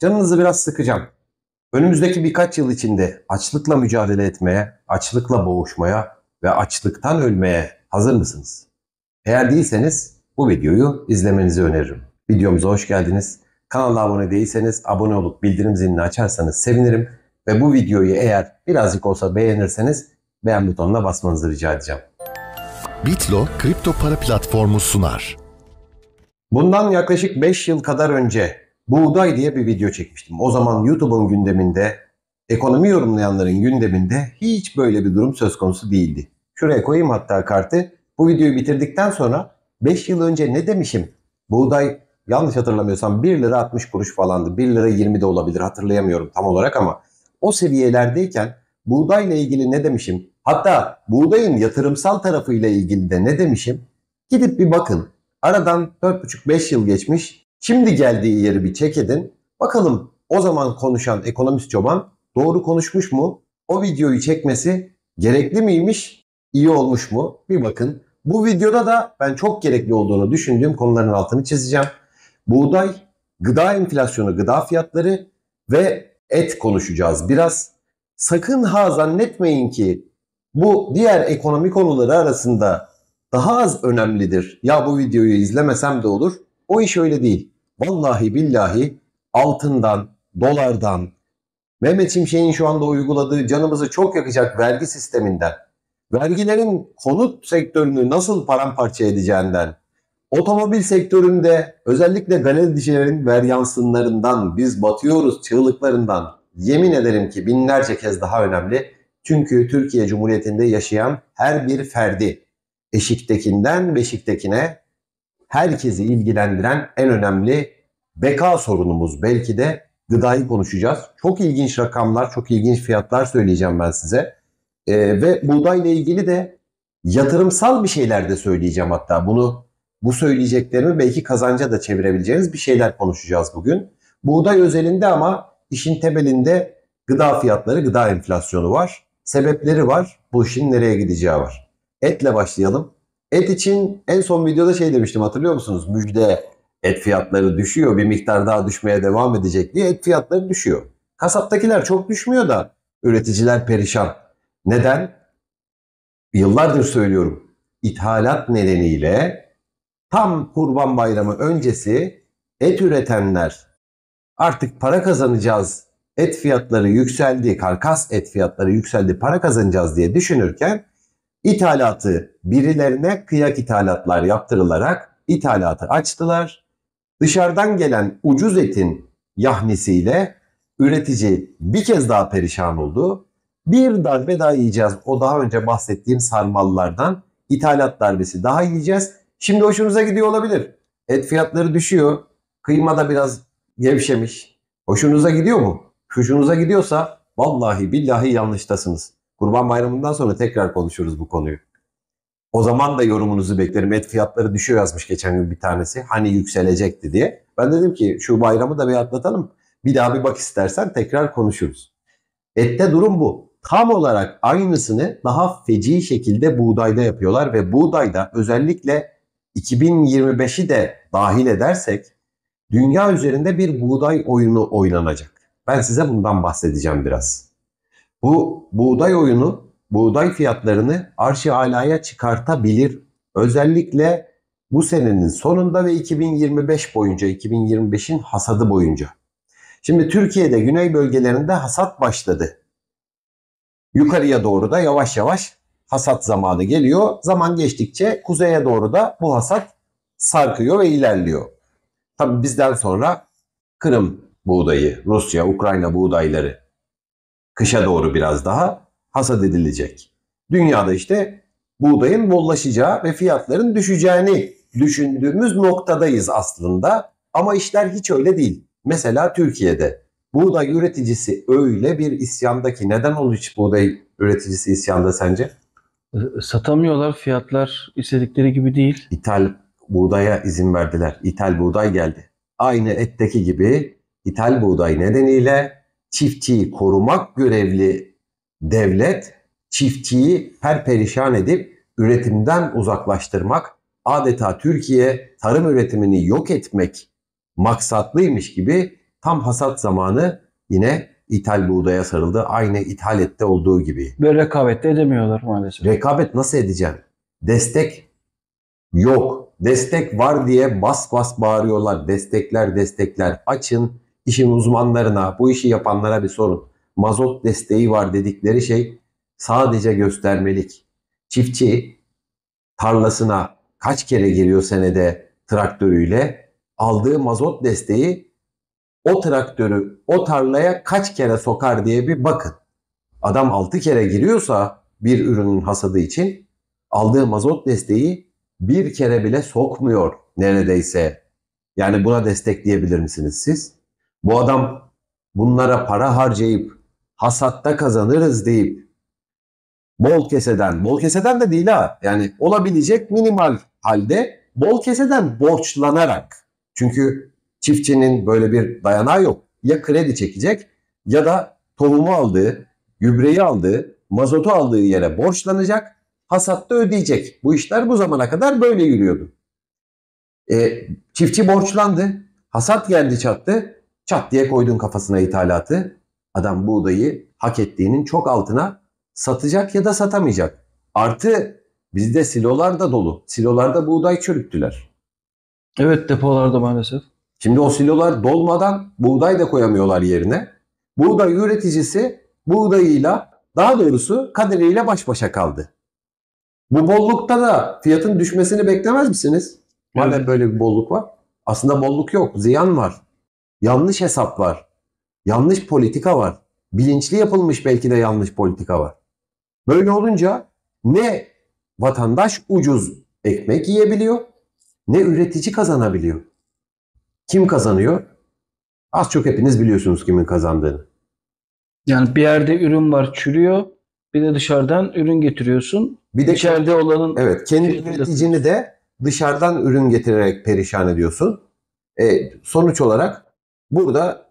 Canınızı biraz sıkacağım. Önümüzdeki birkaç yıl içinde açlıkla mücadele etmeye, açlıkla boğuşmaya ve açlıktan ölmeye hazır mısınız? Eğer değilseniz bu videoyu izlemenizi öneririm. Videomuza hoş geldiniz. Kanala abone değilseniz abone olup bildirim zilini açarsanız sevinirim. Ve bu videoyu eğer birazcık olsa beğenirseniz beğen butonuna basmanızı rica edeceğim. Bitlo kripto para platformu sunar. Bundan yaklaşık 5 yıl kadar önce buğday diye bir video çekmiştim. O zaman YouTube'un gündeminde, ekonomi yorumlayanların gündeminde hiç böyle bir durum söz konusu değildi. Şuraya koyayım hatta kartı. Bu videoyu bitirdikten sonra 5 yıl önce ne demişim? Buğday yanlış hatırlamıyorsam 1 lira 60 kuruş falandı. 1 lira 20 de olabilir hatırlayamıyorum tam olarak ama o seviyelerdeyken buğdayla ilgili ne demişim? Hatta buğdayın yatırımsal tarafıyla ilgili de ne demişim? Gidip bir bakın. Aradan 4,5-5 yıl geçmiş Şimdi geldiği yeri bir çek edin. Bakalım o zaman konuşan ekonomist çoban doğru konuşmuş mu? O videoyu çekmesi gerekli miymiş? İyi olmuş mu? Bir bakın. Bu videoda da ben çok gerekli olduğunu düşündüğüm konuların altını çizeceğim. Buğday, gıda enflasyonu, gıda fiyatları ve et konuşacağız biraz. Sakın ha zannetmeyin ki bu diğer ekonomi konuları arasında daha az önemlidir. Ya bu videoyu izlemesem de olur. O iş öyle değil. Vallahi billahi altından, dolardan, Mehmet Şimşek'in şu anda uyguladığı canımızı çok yakacak vergi sisteminden, vergilerin konut sektörünü nasıl paramparça edeceğinden, otomobil sektöründe özellikle galericilerin veryansınlarından, biz batıyoruz çığlıklarından yemin ederim ki binlerce kez daha önemli. Çünkü Türkiye Cumhuriyeti'nde yaşayan her bir ferdi eşiktekinden beşiktekine herkesi ilgilendiren en önemli beka sorunumuz belki de gıdayı konuşacağız. Çok ilginç rakamlar, çok ilginç fiyatlar söyleyeceğim ben size. Ee, ve buğdayla ilgili de yatırımsal bir şeyler de söyleyeceğim hatta. Bunu bu söyleyeceklerimi belki kazanca da çevirebileceğiniz bir şeyler konuşacağız bugün. Buğday özelinde ama işin temelinde gıda fiyatları, gıda enflasyonu var. Sebepleri var. Bu işin nereye gideceği var. Etle başlayalım. Et için en son videoda şey demiştim hatırlıyor musunuz? Müjde et fiyatları düşüyor bir miktar daha düşmeye devam edecek diye et fiyatları düşüyor. Kasaptakiler çok düşmüyor da üreticiler perişan. Neden? Yıllardır söylüyorum. İthalat nedeniyle tam Kurban Bayramı öncesi et üretenler artık para kazanacağız. Et fiyatları yükseldi, karkas et fiyatları yükseldi, para kazanacağız diye düşünürken İthalatı birilerine kıyak ithalatlar yaptırılarak ithalatı açtılar. Dışarıdan gelen ucuz etin yahnisiyle üretici bir kez daha perişan oldu. Bir darbe daha yiyeceğiz. O daha önce bahsettiğim sarmallardan ithalat darbesi daha yiyeceğiz. Şimdi hoşunuza gidiyor olabilir. Et fiyatları düşüyor. Kıyma da biraz gevşemiş. Hoşunuza gidiyor mu? Hoşunuza gidiyorsa vallahi billahi yanlıştasınız. Kurban Bayramı'ndan sonra tekrar konuşuruz bu konuyu. O zaman da yorumunuzu beklerim. Et fiyatları düşüyor yazmış geçen gün bir tanesi. Hani yükselecekti diye. Ben dedim ki şu bayramı da bir atlatalım. Bir daha bir bak istersen tekrar konuşuruz. Ette durum bu. Tam olarak aynısını daha feci şekilde buğdayda yapıyorlar ve buğdayda özellikle 2025'i de dahil edersek dünya üzerinde bir buğday oyunu oynanacak. Ben size bundan bahsedeceğim biraz. Bu buğday oyunu, buğday fiyatlarını arşi alaya çıkartabilir. Özellikle bu senenin sonunda ve 2025 boyunca, 2025'in hasadı boyunca. Şimdi Türkiye'de güney bölgelerinde hasat başladı. Yukarıya doğru da yavaş yavaş hasat zamanı geliyor. Zaman geçtikçe kuzeye doğru da bu hasat sarkıyor ve ilerliyor. Tabii bizden sonra Kırım buğdayı, Rusya, Ukrayna buğdayları kışa doğru biraz daha hasat edilecek. Dünyada işte buğdayın bollaşacağı ve fiyatların düşeceğini düşündüğümüz noktadayız aslında ama işler hiç öyle değil. Mesela Türkiye'de buğday üreticisi öyle bir isyandaki neden oluyor hiç buğday üreticisi isyanda sence? Ee, satamıyorlar fiyatlar istedikleri gibi değil. İthal buğdaya izin verdiler. İthal buğday geldi. Aynı etteki gibi ithal buğday nedeniyle çiftçiyi korumak görevli devlet çiftçiyi her perişan edip üretimden uzaklaştırmak, adeta Türkiye tarım üretimini yok etmek maksatlıymış gibi tam hasat zamanı yine ithal buğdaya sarıldı. Aynı ithalette olduğu gibi. Ve rekabette edemiyorlar maalesef. Rekabet nasıl edeceğim? Destek yok. Destek var diye bas bas bağırıyorlar. Destekler destekler açın işin uzmanlarına, bu işi yapanlara bir sorun. Mazot desteği var dedikleri şey sadece göstermelik. Çiftçi tarlasına kaç kere giriyor senede traktörüyle aldığı mazot desteği o traktörü o tarlaya kaç kere sokar diye bir bakın. Adam 6 kere giriyorsa bir ürünün hasadı için aldığı mazot desteği bir kere bile sokmuyor neredeyse. Yani buna destekleyebilir misiniz siz? Bu adam bunlara para harcayıp hasatta kazanırız deyip bol keseden, bol keseden de değil ha. Yani olabilecek minimal halde bol keseden borçlanarak. Çünkü çiftçinin böyle bir dayanağı yok. Ya kredi çekecek ya da tohumu aldığı, gübreyi aldığı, mazotu aldığı yere borçlanacak, hasatta ödeyecek. Bu işler bu zamana kadar böyle yürüyordu. E, çiftçi borçlandı, hasat geldi çattı, Çat diye koydun kafasına ithalatı. Adam buğdayı hak ettiğinin çok altına satacak ya da satamayacak. Artı bizde silolar da dolu. Silolarda buğday çürüttüler. Evet depolarda maalesef. Şimdi o silolar dolmadan buğday da koyamıyorlar yerine. Buğday üreticisi buğdayıyla daha doğrusu kaderiyle baş başa kaldı. Bu bollukta da fiyatın düşmesini beklemez misiniz? Madem evet. böyle bir bolluk var. Aslında bolluk yok, ziyan var. Yanlış hesap var. Yanlış politika var. Bilinçli yapılmış belki de yanlış politika var. Böyle olunca ne vatandaş ucuz ekmek yiyebiliyor ne üretici kazanabiliyor. Kim kazanıyor? Az çok hepiniz biliyorsunuz kimin kazandığını. Yani bir yerde ürün var çürüyor. Bir de dışarıdan ürün getiriyorsun. Bir de içeride olanın Evet, kendi üreticini de dışarıdan ürün getirerek perişan ediyorsun. E, sonuç olarak Burada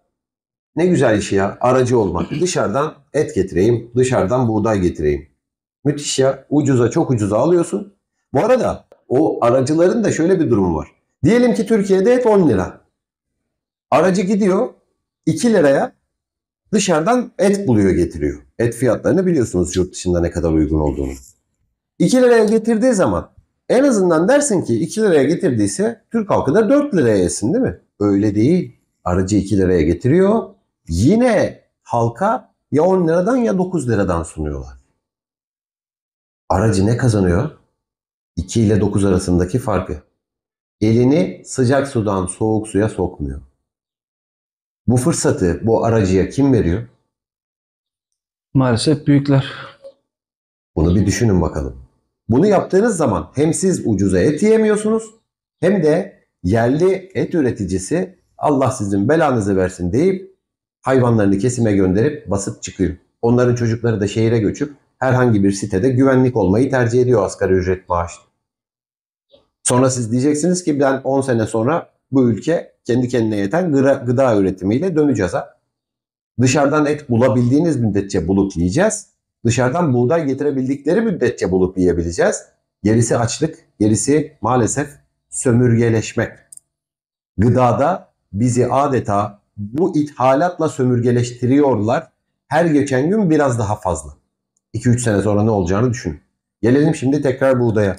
ne güzel iş şey ya aracı olmak. Dışarıdan et getireyim, dışarıdan buğday getireyim. Müthiş ya ucuza çok ucuza alıyorsun. Bu arada o aracıların da şöyle bir durumu var. Diyelim ki Türkiye'de et 10 lira. Aracı gidiyor 2 liraya dışarıdan et buluyor getiriyor. Et fiyatlarını biliyorsunuz yurt dışında ne kadar uygun olduğunu. 2 liraya getirdiği zaman en azından dersin ki 2 liraya getirdiyse Türk halkı da 4 liraya yesin değil mi? Öyle değil aracı 2 liraya getiriyor. Yine halka ya 10 liradan ya 9 liradan sunuyorlar. Aracı ne kazanıyor? 2 ile 9 arasındaki farkı. Elini sıcak sudan soğuk suya sokmuyor. Bu fırsatı bu aracıya kim veriyor? Maalesef büyükler. Bunu bir düşünün bakalım. Bunu yaptığınız zaman hem siz ucuza et yiyemiyorsunuz hem de yerli et üreticisi Allah sizin belanızı versin deyip hayvanlarını kesime gönderip basıp çıkıyor. Onların çocukları da şehire göçüp herhangi bir sitede güvenlik olmayı tercih ediyor asgari ücret maaşlı. Sonra siz diyeceksiniz ki ben 10 sene sonra bu ülke kendi kendine yeten gıda üretimiyle döneceğiz ha. Dışarıdan et bulabildiğiniz müddetçe bulup yiyeceğiz. Dışarıdan buğday getirebildikleri müddetçe bulup yiyebileceğiz. Gerisi açlık, gerisi maalesef sömürgeleşme. Gıdada bizi adeta bu ithalatla sömürgeleştiriyorlar. Her geçen gün biraz daha fazla. 2-3 sene sonra ne olacağını düşün. Gelelim şimdi tekrar buğdaya.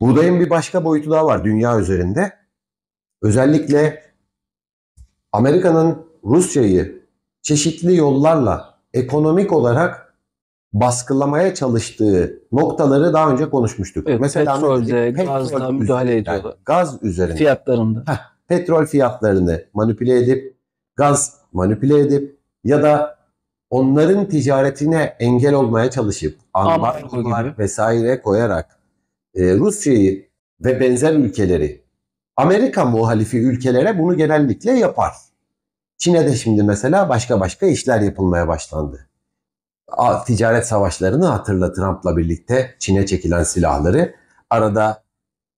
Buğdayın bir başka boyutu daha var dünya üzerinde. Özellikle Amerika'nın Rusya'yı çeşitli yollarla ekonomik olarak baskılamaya çalıştığı noktaları daha önce konuşmuştuk. Evet, Mesela petrolde, gazda müdahale ediyorlar. Gaz üzerinde. Fiyatlarında. Heh, petrol fiyatlarını manipüle edip, gaz manipüle edip ya da onların ticaretine engel olmaya çalışıp ambargolar vesaire koyarak e, Rusya'yı ve benzer ülkeleri Amerika muhalifi ülkelere bunu genellikle yapar. Çin'e de şimdi mesela başka başka işler yapılmaya başlandı. ticaret savaşlarını hatırla Trump'la birlikte Çin'e çekilen silahları arada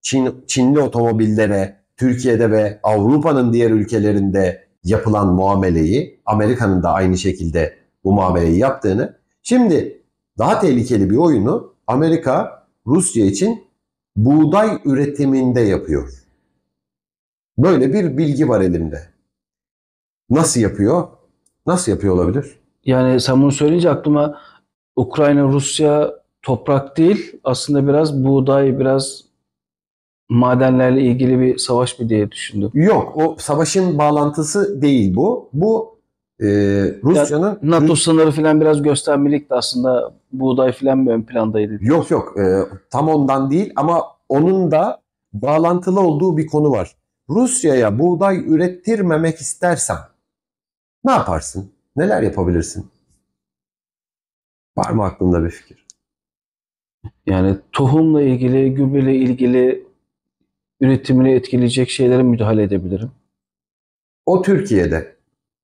Çin, Çinli otomobillere Türkiye'de ve Avrupa'nın diğer ülkelerinde yapılan muameleyi, Amerika'nın da aynı şekilde bu muameleyi yaptığını. Şimdi daha tehlikeli bir oyunu Amerika Rusya için buğday üretiminde yapıyor. Böyle bir bilgi var elimde. Nasıl yapıyor? Nasıl yapıyor olabilir? Yani sen bunu söyleyince aklıma Ukrayna Rusya toprak değil aslında biraz buğday biraz madenlerle ilgili bir savaş mı diye düşündüm. Yok o savaşın bağlantısı değil bu. Bu e, Rusya'nın... Yani NATO sınırı falan biraz göstermelikti aslında buğday falan bir ön plandaydı? Yok yok e, tam ondan değil ama onun da bağlantılı olduğu bir konu var. Rusya'ya buğday ürettirmemek istersen ne yaparsın? Neler yapabilirsin? Var mı aklında bir fikir? Yani tohumla ilgili, gübreyle ilgili üretimini etkileyecek şeylere müdahale edebilirim? O Türkiye'de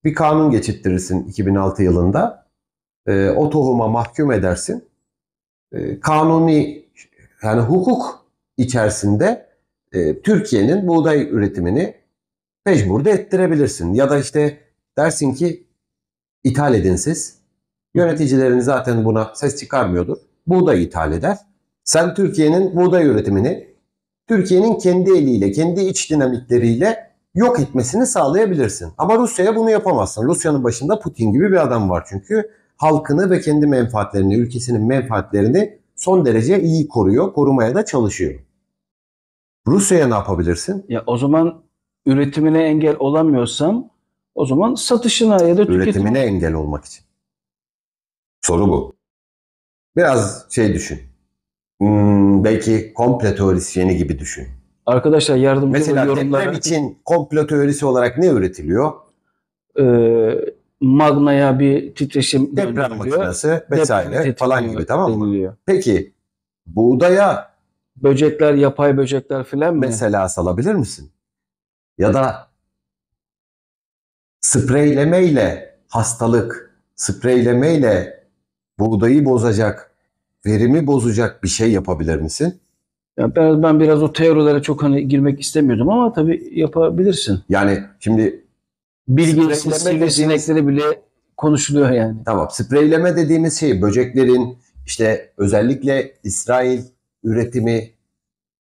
bir kanun geçittirirsin 2006 yılında. E, o tohuma mahkum edersin. E, kanuni yani hukuk içerisinde e, Türkiye'nin buğday üretimini mecbur da ettirebilirsin. Ya da işte dersin ki ithal edin siz. Yöneticilerin zaten buna ses çıkarmıyordur. Buğday ithal eder. Sen Türkiye'nin buğday üretimini Türkiye'nin kendi eliyle, kendi iç dinamikleriyle yok etmesini sağlayabilirsin. Ama Rusya'ya bunu yapamazsın. Rusya'nın başında Putin gibi bir adam var çünkü. Halkını ve kendi menfaatlerini, ülkesinin menfaatlerini son derece iyi koruyor, korumaya da çalışıyor. Rusya'ya ne yapabilirsin? Ya o zaman üretimine engel olamıyorsam o zaman satışına ya da tüketimine üretimine engel olmak için. Soru bu. Biraz şey düşün hmm, belki komplo teorisyeni gibi düşün. Arkadaşlar yardımcı Mesela yorumlara... deprem için komplo teorisi olarak ne üretiliyor? Ee, magnaya bir titreşim deprem makinesi vesaire deprem falan gibi tamam mı? Peki buğdaya böcekler yapay böcekler filan mı? Mesela salabilir misin? Ya da spreylemeyle hastalık, spreylemeyle buğdayı bozacak verimi bozacak bir şey yapabilir misin? Ya ben, ben biraz o teorilere çok hani girmek istemiyordum ama tabii yapabilirsin. Yani şimdi bilginsiz sivrisineklere bile konuşuluyor yani. Tamam spreyleme dediğimiz şey böceklerin işte özellikle İsrail üretimi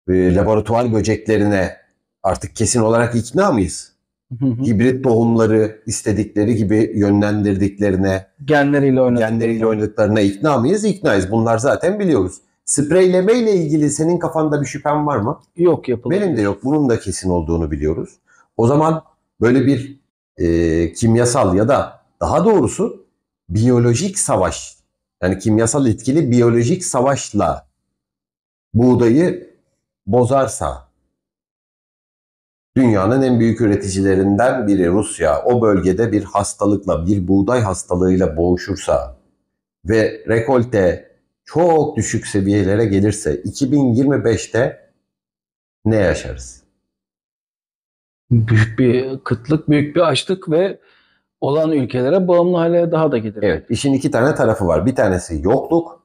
e, laboratuvar böceklerine artık kesin olarak ikna mıyız? hı hı. hibrit tohumları istedikleri gibi yönlendirdiklerine, genleriyle oynadıklarına, genleriyle oynadıklarına ikna mıyız? İknayız. Bunlar zaten biliyoruz. Spreyleme ile ilgili senin kafanda bir şüphen var mı? Yok yapılır. Benim de yok. Bunun da kesin olduğunu biliyoruz. O zaman böyle bir e, kimyasal ya da daha doğrusu biyolojik savaş yani kimyasal etkili biyolojik savaşla buğdayı bozarsa Dünyanın en büyük üreticilerinden biri Rusya o bölgede bir hastalıkla, bir buğday hastalığıyla boğuşursa ve rekolte çok düşük seviyelere gelirse 2025'te ne yaşarız? Büyük bir kıtlık, büyük bir açlık ve olan ülkelere bağımlı hale daha da gider. Evet, işin iki tane tarafı var. Bir tanesi yokluk.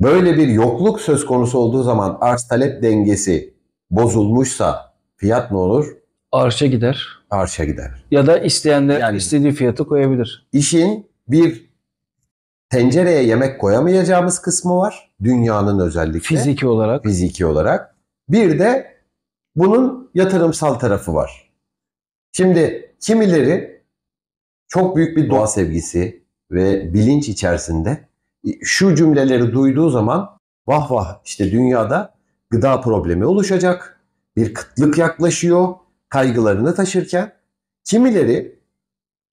Böyle bir yokluk söz konusu olduğu zaman arz talep dengesi bozulmuşsa Fiyat ne olur? Arşa gider. Arşa gider. Ya da isteyenler yani, istediği fiyatı koyabilir. İşin bir tencereye yemek koyamayacağımız kısmı var. Dünyanın özellikle. Fiziki olarak. Fiziki olarak. Bir de bunun yatırımsal tarafı var. Şimdi kimileri çok büyük bir doğa sevgisi ve bilinç içerisinde e, şu cümleleri duyduğu zaman vah vah işte dünyada gıda problemi oluşacak bir kıtlık yaklaşıyor kaygılarını taşırken kimileri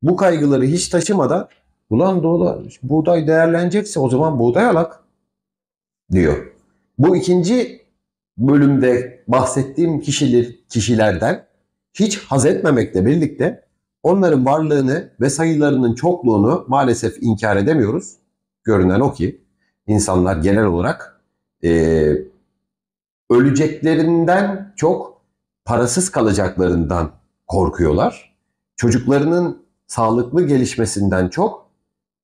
bu kaygıları hiç taşımadan ulan dolar, buğday değerlenecekse o zaman buğday alak diyor. Bu ikinci bölümde bahsettiğim kişiler, kişilerden hiç haz etmemekle birlikte onların varlığını ve sayılarının çokluğunu maalesef inkar edemiyoruz. Görünen o ki insanlar genel olarak e, öleceklerinden çok parasız kalacaklarından korkuyorlar. Çocuklarının sağlıklı gelişmesinden çok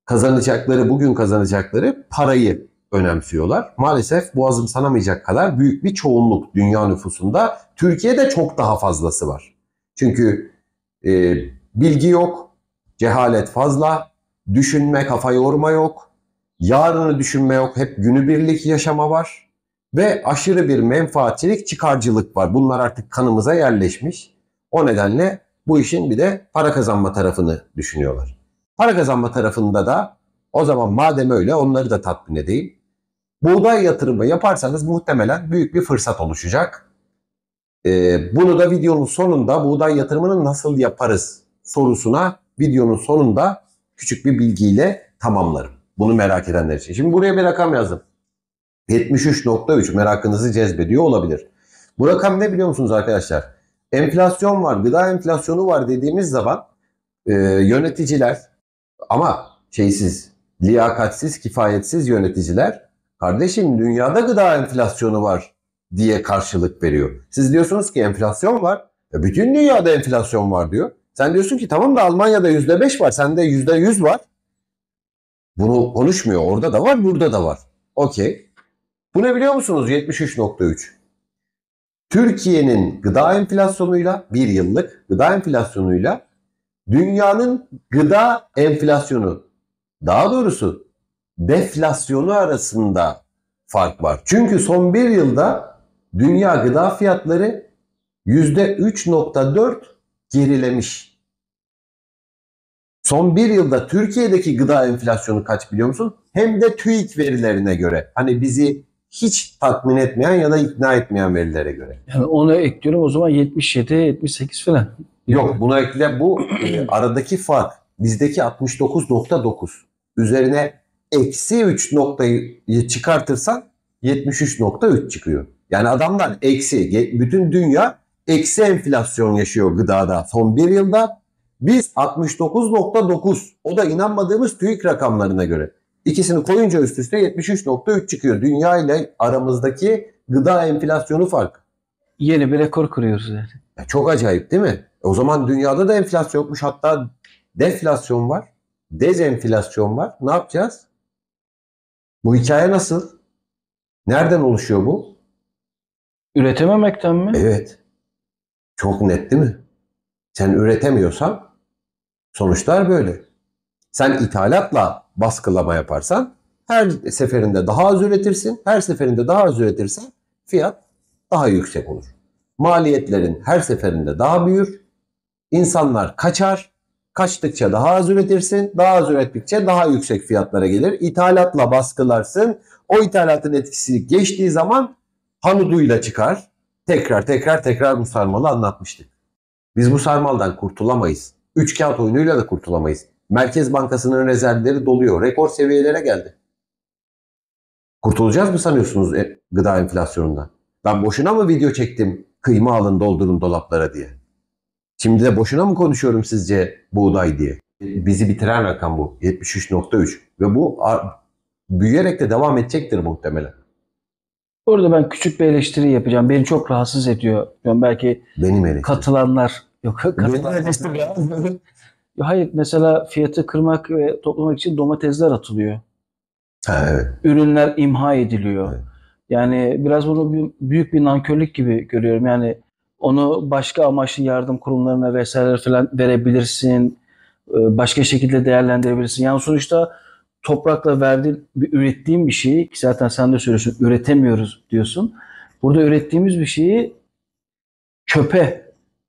kazanacakları, bugün kazanacakları parayı önemsiyorlar. Maalesef boğazım sanamayacak kadar büyük bir çoğunluk dünya nüfusunda. Türkiye'de çok daha fazlası var. Çünkü e, bilgi yok, cehalet fazla, düşünme, kafa yorma yok, yarını düşünme yok, hep günübirlik yaşama var ve aşırı bir menfaatçilik, çıkarcılık var. Bunlar artık kanımıza yerleşmiş. O nedenle bu işin bir de para kazanma tarafını düşünüyorlar. Para kazanma tarafında da o zaman madem öyle onları da tatmin edeyim. Buğday yatırımı yaparsanız muhtemelen büyük bir fırsat oluşacak. Ee, bunu da videonun sonunda buğday yatırımını nasıl yaparız sorusuna videonun sonunda küçük bir bilgiyle tamamlarım. Bunu merak edenler için. Şimdi buraya bir rakam yazdım. 73.3 merakınızı cezbediyor olabilir. Bu rakam ne biliyor musunuz arkadaşlar? Enflasyon var, gıda enflasyonu var dediğimiz zaman e, yöneticiler ama şeysiz, liyakatsiz, kifayetsiz yöneticiler kardeşim dünyada gıda enflasyonu var diye karşılık veriyor. Siz diyorsunuz ki enflasyon var. E bütün dünyada enflasyon var diyor. Sen diyorsun ki tamam da Almanya'da yüzde beş var, sende yüzde yüz var. Bunu konuşmuyor. Orada da var, burada da var. Okey. Bu ne biliyor musunuz? 73.3. Türkiye'nin gıda enflasyonuyla bir yıllık gıda enflasyonuyla dünyanın gıda enflasyonu daha doğrusu deflasyonu arasında fark var. Çünkü son bir yılda dünya gıda fiyatları %3.4 gerilemiş. Son bir yılda Türkiye'deki gıda enflasyonu kaç biliyor musun? Hem de TÜİK verilerine göre. Hani bizi hiç tatmin etmeyen ya da ikna etmeyen verilere göre. Yani onu ekliyorum o zaman 77, 78 falan. Yok buna ekle bu e, aradaki fark bizdeki 69.9 üzerine eksi 3 noktayı çıkartırsan 73.3 çıkıyor. Yani adamlar eksi bütün dünya eksi enflasyon yaşıyor gıdada son bir yılda. Biz 69.9 o da inanmadığımız TÜİK rakamlarına göre. İkisini koyunca üst üste 73.3 çıkıyor. Dünya ile aramızdaki gıda enflasyonu fark. Yeni bir rekor kuruyoruz yani. Ya çok acayip değil mi? E, o zaman dünyada da enflasyon yokmuş. Hatta deflasyon var. Dezenflasyon var. Ne yapacağız? Bu hikaye nasıl? Nereden oluşuyor bu? Üretememekten mi? Evet. Çok net değil mi? Sen üretemiyorsan sonuçlar böyle. Sen ithalatla baskılama yaparsan her seferinde daha az üretirsin. Her seferinde daha az üretirsen fiyat daha yüksek olur. Maliyetlerin her seferinde daha büyür. İnsanlar kaçar. Kaçtıkça daha az üretirsin. Daha az ürettikçe daha yüksek fiyatlara gelir. İthalatla baskılarsın. O ithalatın etkisi geçtiği zaman hanuduyla çıkar. Tekrar tekrar tekrar bu sarmalı anlatmıştık. Biz bu sarmaldan kurtulamayız. Üç kağıt oyunuyla da kurtulamayız. Merkez Bankası'nın rezervleri doluyor. Rekor seviyelere geldi. Kurtulacağız mı sanıyorsunuz e, gıda enflasyonundan? Ben boşuna mı video çektim kıyma alın doldurun dolaplara diye? Şimdi de boşuna mı konuşuyorum sizce buğday diye? Bizi bitiren rakam bu 73.3 ve bu büyüyerek de devam edecektir muhtemelen. Orada ben küçük bir eleştiri yapacağım. Beni çok rahatsız ediyor. Yani belki Benim eleştirim. katılanlar yok. Katılanlar. Hayır mesela fiyatı kırmak ve toplamak için domatesler atılıyor. Ha, evet. Ürünler imha ediliyor. Evet. Yani biraz bunu büyük bir nankörlük gibi görüyorum. Yani onu başka amaçlı yardım kurumlarına vesaire falan verebilirsin. E, başka şekilde değerlendirebilirsin. Yani sonuçta toprakla verdiğin, bir, ürettiğin bir şeyi ki zaten sen de söylüyorsun üretemiyoruz diyorsun. Burada ürettiğimiz bir şeyi çöpe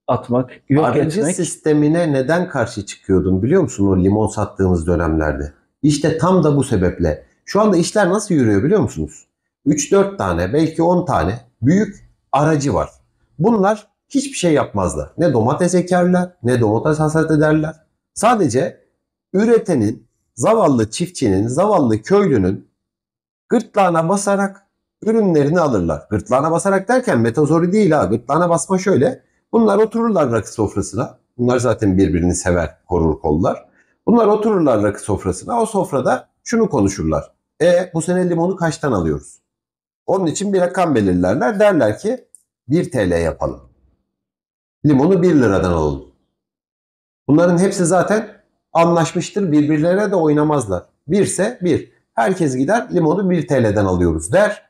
atmak, yok Aracı etmek. sistemine neden karşı çıkıyordum biliyor musun o limon sattığımız dönemlerde? İşte tam da bu sebeple. Şu anda işler nasıl yürüyor biliyor musunuz? 3-4 tane belki 10 tane büyük aracı var. Bunlar hiçbir şey yapmazlar. Ne domates ekerler ne domates hasat ederler. Sadece üretenin, zavallı çiftçinin, zavallı köylünün gırtlağına basarak ürünlerini alırlar. Gırtlağına basarak derken metazori değil ha. Gırtlağına basma şöyle Bunlar otururlar rakı sofrasına. Bunlar zaten birbirini sever, korur kollar. Bunlar otururlar rakı sofrasına. O sofrada şunu konuşurlar. E bu sene limonu kaçtan alıyoruz? Onun için bir rakam belirlerler. Derler ki 1 TL yapalım. Limonu 1 liradan alalım. Bunların hepsi zaten anlaşmıştır. Birbirlerine de oynamazlar. Birse bir. Herkes gider limonu 1 TL'den alıyoruz der.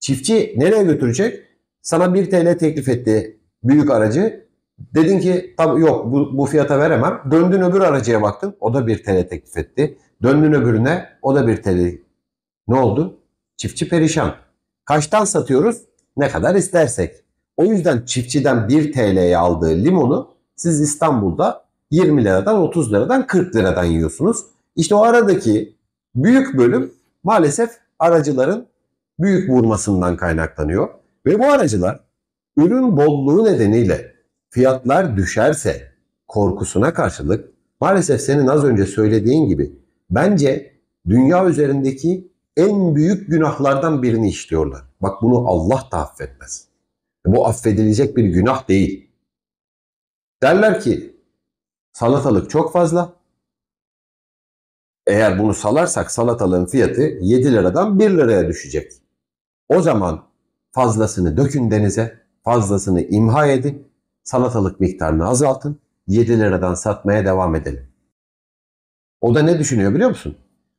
Çiftçi nereye götürecek? Sana 1 TL teklif etti büyük aracı. Dedin ki tabii yok bu, bu fiyata veremem. Döndün öbür aracıya baktın. O da bir TL teklif etti. Döndün öbürüne o da bir TL. Ne oldu? Çiftçi perişan. Kaçtan satıyoruz? Ne kadar istersek. O yüzden çiftçiden 1 TL'ye aldığı limonu siz İstanbul'da 20 liradan 30 liradan 40 liradan yiyorsunuz. İşte o aradaki büyük bölüm maalesef aracıların büyük vurmasından kaynaklanıyor. Ve bu aracılar Ürün bolluğu nedeniyle fiyatlar düşerse korkusuna karşılık maalesef senin az önce söylediğin gibi bence dünya üzerindeki en büyük günahlardan birini işliyorlar. Bak bunu Allah da affetmez. Bu affedilecek bir günah değil. Derler ki salatalık çok fazla. Eğer bunu salarsak salatalığın fiyatı 7 liradan 1 liraya düşecek. O zaman fazlasını dökün denize, fazlasını imha edip salatalık miktarını azaltın. 7 liradan satmaya devam edelim. O da ne düşünüyor biliyor musun?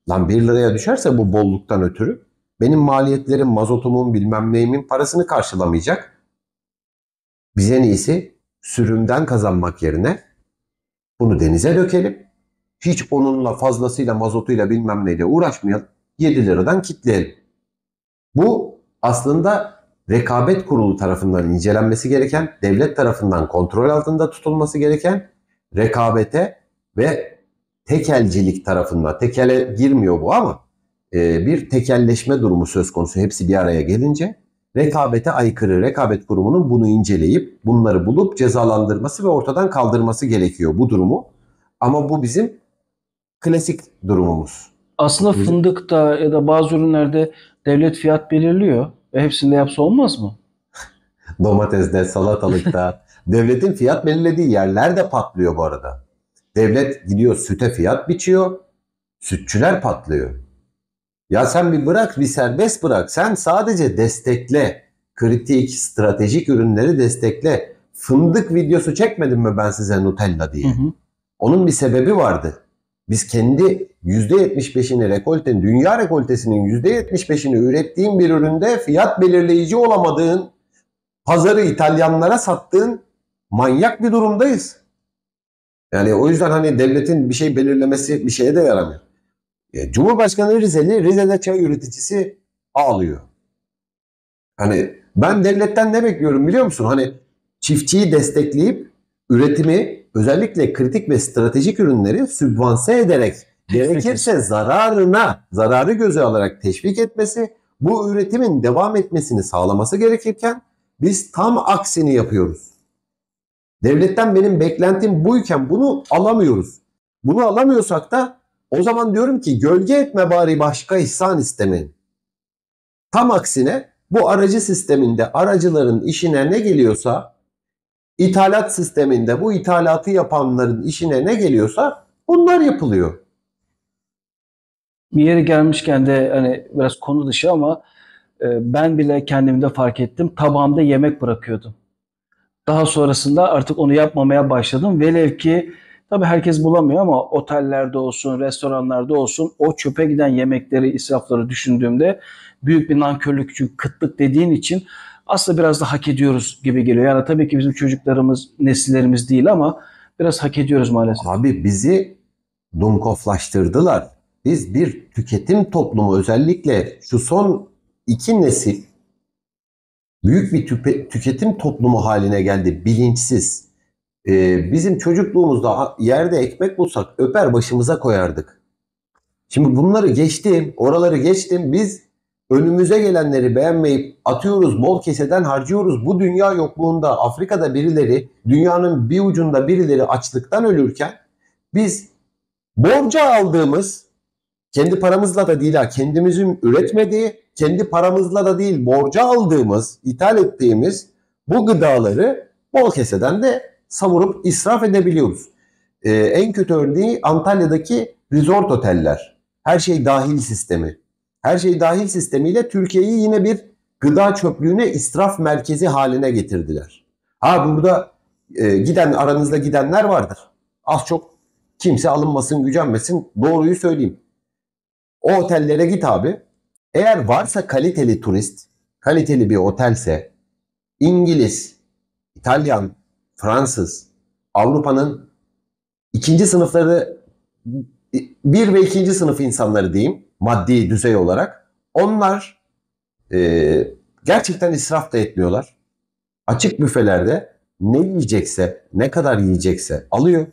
Lan 1 liraya düşerse bu bolluktan ötürü benim maliyetlerim, mazotumun bilmem neyimin parasını karşılamayacak. Biz en iyisi sürümden kazanmak yerine bunu denize dökelim. Hiç onunla fazlasıyla mazotuyla bilmem neyle uğraşmayalım. 7 liradan kitleyelim. Bu aslında rekabet kurulu tarafından incelenmesi gereken, devlet tarafından kontrol altında tutulması gereken rekabete ve tekelcilik tarafından, tekele girmiyor bu ama e, bir tekelleşme durumu söz konusu hepsi bir araya gelince rekabete aykırı rekabet kurumunun bunu inceleyip bunları bulup cezalandırması ve ortadan kaldırması gerekiyor bu durumu. Ama bu bizim klasik durumumuz. Aslında fındıkta ya da bazı ürünlerde devlet fiyat belirliyor. Ve hepsinde yapsa olmaz mı? Domatesde, salatalıkta. Devletin fiyat belirlediği yerlerde patlıyor bu arada. Devlet gidiyor süte fiyat biçiyor. Sütçüler patlıyor. Ya sen bir bırak, bir serbest bırak. Sen sadece destekle. Kritik, stratejik ürünleri destekle. Fındık videosu çekmedim mi ben size Nutella diye? Hı hı. Onun bir sebebi vardı. Biz kendi %75'ini rekolten, dünya rekoltesinin %75'ini ürettiğin bir üründe fiyat belirleyici olamadığın, pazarı İtalyanlara sattığın manyak bir durumdayız. Yani o yüzden hani devletin bir şey belirlemesi bir şeye de yaramıyor. E, Cumhurbaşkanı Rizeli, Rize'de çay üreticisi ağlıyor. Hani ben devletten ne bekliyorum biliyor musun? Hani çiftçiyi destekleyip üretimi özellikle kritik ve stratejik ürünleri sübvanse ederek gerekirse zararına, zararı göze alarak teşvik etmesi, bu üretimin devam etmesini sağlaması gerekirken biz tam aksini yapıyoruz. Devletten benim beklentim buyken bunu alamıyoruz. Bunu alamıyorsak da o zaman diyorum ki gölge etme bari başka ihsan istemeyin. Tam aksine bu aracı sisteminde aracıların işine ne geliyorsa İthalat sisteminde bu ithalatı yapanların işine ne geliyorsa bunlar yapılıyor. Bir yere gelmişken de hani biraz konu dışı ama e, ben bile kendimde fark ettim. Tabağımda yemek bırakıyordum. Daha sonrasında artık onu yapmamaya başladım. Velev ki Tabii herkes bulamıyor ama otellerde olsun, restoranlarda olsun o çöpe giden yemekleri, israfları düşündüğümde büyük bir nankörlük çünkü kıtlık dediğin için aslında biraz da hak ediyoruz gibi geliyor. Yani tabii ki bizim çocuklarımız, nesillerimiz değil ama biraz hak ediyoruz maalesef. Abi bizi dunkoflaştırdılar. Biz bir tüketim toplumu özellikle şu son iki nesil büyük bir tüpe, tüketim toplumu haline geldi bilinçsiz. Ee, bizim çocukluğumuzda yerde ekmek bulsak öper başımıza koyardık. Şimdi bunları geçtim, oraları geçtim. Biz önümüze gelenleri beğenmeyip atıyoruz, bol keseden harcıyoruz. Bu dünya yokluğunda Afrika'da birileri, dünyanın bir ucunda birileri açlıktan ölürken biz borca aldığımız, kendi paramızla da değil ha, kendimizin üretmediği, kendi paramızla da değil borca aldığımız, ithal ettiğimiz bu gıdaları bol keseden de savurup israf edebiliyoruz. Ee, en kötü örneği Antalya'daki resort oteller. Her şey dahil sistemi her şey dahil sistemiyle Türkiye'yi yine bir gıda çöplüğüne israf merkezi haline getirdiler. Ha burada e, giden aranızda gidenler vardır. Az çok kimse alınmasın gücenmesin doğruyu söyleyeyim. O otellere git abi. Eğer varsa kaliteli turist, kaliteli bir otelse İngiliz, İtalyan, Fransız, Avrupa'nın ikinci sınıfları bir ve ikinci sınıf insanları diyeyim maddi düzey olarak. Onlar e, gerçekten israf da etmiyorlar. Açık büfelerde ne yiyecekse, ne kadar yiyecekse alıyor.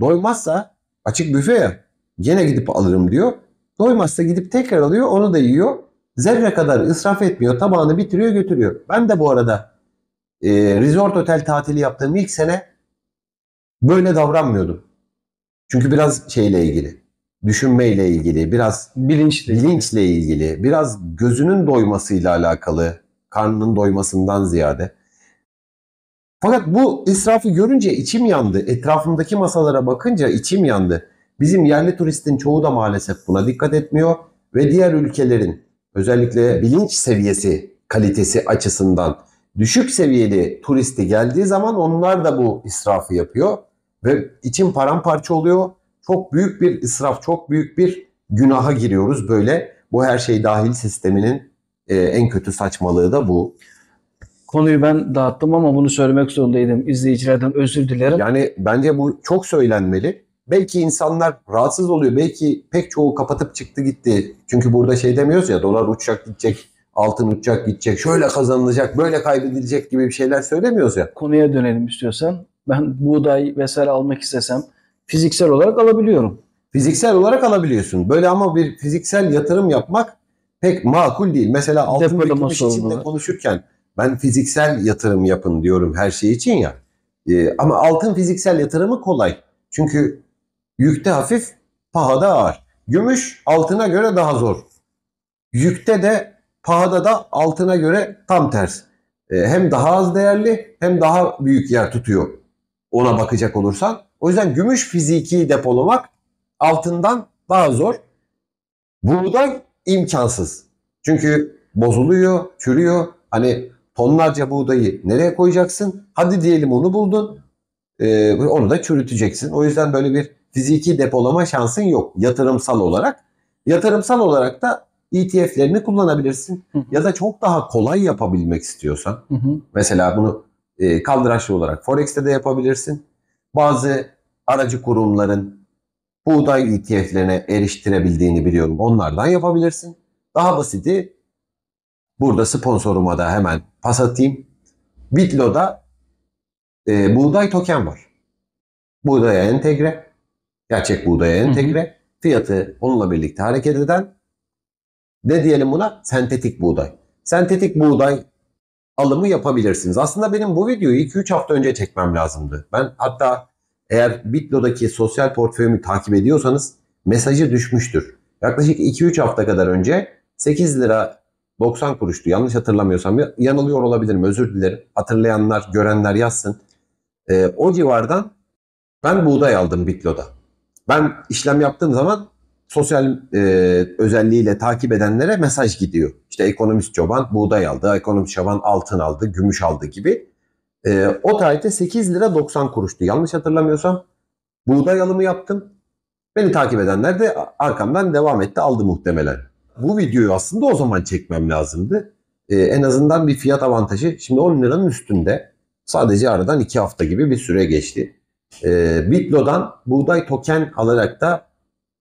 Doymazsa açık büfe ya gene gidip alırım diyor. Doymazsa gidip tekrar alıyor onu da yiyor. Zerre kadar israf etmiyor tabağını bitiriyor götürüyor. Ben de bu arada e, resort otel tatili yaptığım ilk sene böyle davranmıyordum. Çünkü biraz şeyle ilgili düşünmeyle ilgili, biraz bilinçle, bilinçle ilgili, biraz gözünün doymasıyla alakalı, karnının doymasından ziyade. Fakat bu israfı görünce içim yandı. Etrafımdaki masalara bakınca içim yandı. Bizim yerli turistin çoğu da maalesef buna dikkat etmiyor ve diğer ülkelerin özellikle bilinç seviyesi, kalitesi açısından düşük seviyeli turisti geldiği zaman onlar da bu israfı yapıyor ve için paramparça oluyor çok büyük bir israf, çok büyük bir günaha giriyoruz böyle. Bu her şey dahil sisteminin e, en kötü saçmalığı da bu. Konuyu ben dağıttım ama bunu söylemek zorundaydım. İzleyicilerden özür dilerim. Yani bence bu çok söylenmeli. Belki insanlar rahatsız oluyor. Belki pek çoğu kapatıp çıktı gitti. Çünkü burada şey demiyoruz ya dolar uçacak gidecek, altın uçacak gidecek, şöyle kazanılacak, böyle kaybedilecek gibi bir şeyler söylemiyoruz ya. Konuya dönelim istiyorsan. Ben buğday vesaire almak istesem fiziksel olarak alabiliyorum. Fiziksel olarak alabiliyorsun. Böyle ama bir fiziksel yatırım yapmak pek makul değil. Mesela altın birikmiş için de konuşurken ben fiziksel yatırım yapın diyorum her şey için ya. Ee, ama altın fiziksel yatırımı kolay. Çünkü yükte hafif, pahada ağır. Gümüş altına göre daha zor. Yükte de pahada da altına göre tam ters. Ee, hem daha az değerli hem daha büyük yer tutuyor. Ona bakacak olursan o yüzden gümüş fiziki depolamak altından daha zor. Buğday imkansız. Çünkü bozuluyor, çürüyor. Hani tonlarca buğdayı nereye koyacaksın? Hadi diyelim onu buldun. Ee, onu da çürüteceksin. O yüzden böyle bir fiziki depolama şansın yok yatırımsal olarak. Yatırımsal olarak da ETF'lerini kullanabilirsin. Hı hı. Ya da çok daha kolay yapabilmek istiyorsan. Hı hı. Mesela bunu e, kaldıraçlı olarak Forex'te de yapabilirsin bazı aracı kurumların buğday ETF'lerine eriştirebildiğini biliyorum. Onlardan yapabilirsin. Daha basiti burada sponsoruma da hemen pas atayım. Bitlo'da e, buğday token var. Buğdaya entegre. Gerçek buğdaya entegre. Hı hı. Fiyatı onunla birlikte hareket eden ne diyelim buna? Sentetik buğday. Sentetik buğday alımı yapabilirsiniz. Aslında benim bu videoyu 2-3 hafta önce çekmem lazımdı. Ben hatta eğer Bitlo'daki sosyal portföyümü takip ediyorsanız mesajı düşmüştür. Yaklaşık 2-3 hafta kadar önce 8 lira 90 kuruştu. Yanlış hatırlamıyorsam yanılıyor olabilirim özür dilerim. Hatırlayanlar, görenler yazsın. Ee, o civardan ben buğday aldım Bitlo'da. Ben işlem yaptığım zaman sosyal e, özelliğiyle takip edenlere mesaj gidiyor. İşte ekonomist çoban buğday aldı, ekonomist çoban altın aldı, gümüş aldı gibi. E, o tarihte 8 lira 90 kuruştu. Yanlış hatırlamıyorsam buğday alımı yaptım. Beni takip edenler de arkamdan devam etti aldı muhtemelen. Bu videoyu aslında o zaman çekmem lazımdı. Ee, en azından bir fiyat avantajı. Şimdi 10 liranın üstünde sadece aradan 2 hafta gibi bir süre geçti. Ee, Bitlo'dan buğday token alarak da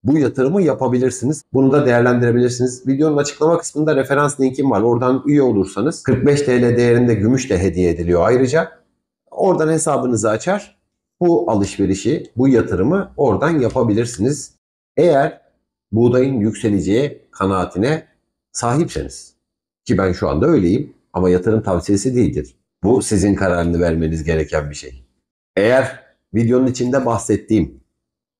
bu yatırımı yapabilirsiniz. Bunu da değerlendirebilirsiniz. Videonun açıklama kısmında referans linkim var. Oradan üye olursanız 45 TL değerinde gümüş de hediye ediliyor ayrıca. Oradan hesabınızı açar. Bu alışverişi, bu yatırımı oradan yapabilirsiniz. Eğer buğdayın yükseleceği kanaatine sahipseniz ki ben şu anda öyleyim ama yatırım tavsiyesi değildir. Bu sizin kararını vermeniz gereken bir şey. Eğer videonun içinde bahsettiğim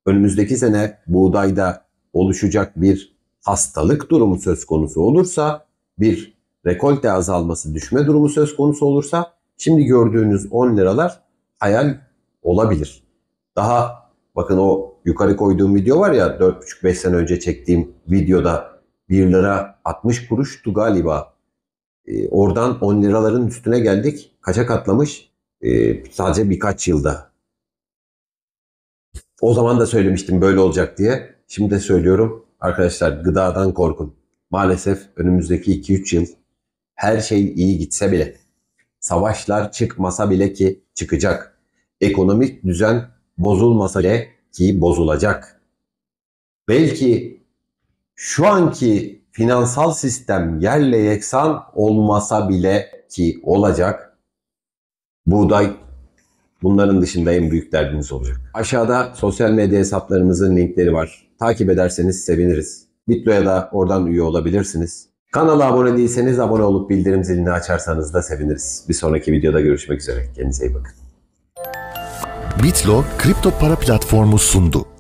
önümüzdeki sene buğdayda oluşacak bir hastalık durumu söz konusu olursa, bir rekolte azalması, düşme durumu söz konusu olursa şimdi gördüğünüz 10 liralar hayal olabilir. Daha bakın o yukarı koyduğum video var ya 4,5-5 sene önce çektiğim videoda 1 lira 60 kuruştu galiba. E, oradan 10 liraların üstüne geldik. Kaça katlamış? E, sadece birkaç yılda. O zaman da söylemiştim böyle olacak diye. Şimdi de söylüyorum. Arkadaşlar gıdadan korkun. Maalesef önümüzdeki 2-3 yıl her şey iyi gitse bile, savaşlar çıkmasa bile ki çıkacak. Ekonomik düzen bozulmasa bile ki bozulacak. Belki şu anki finansal sistem yerle yeksan olmasa bile ki olacak. Buğday Bunların dışında en büyük derdimiz olacak. Aşağıda sosyal medya hesaplarımızın linkleri var. Takip ederseniz seviniriz. Bitlo'ya da oradan üye olabilirsiniz. Kanala abone değilseniz abone olup bildirim zilini açarsanız da seviniriz. Bir sonraki videoda görüşmek üzere. Kendinize iyi bakın. Bitlo kripto para platformu sundu.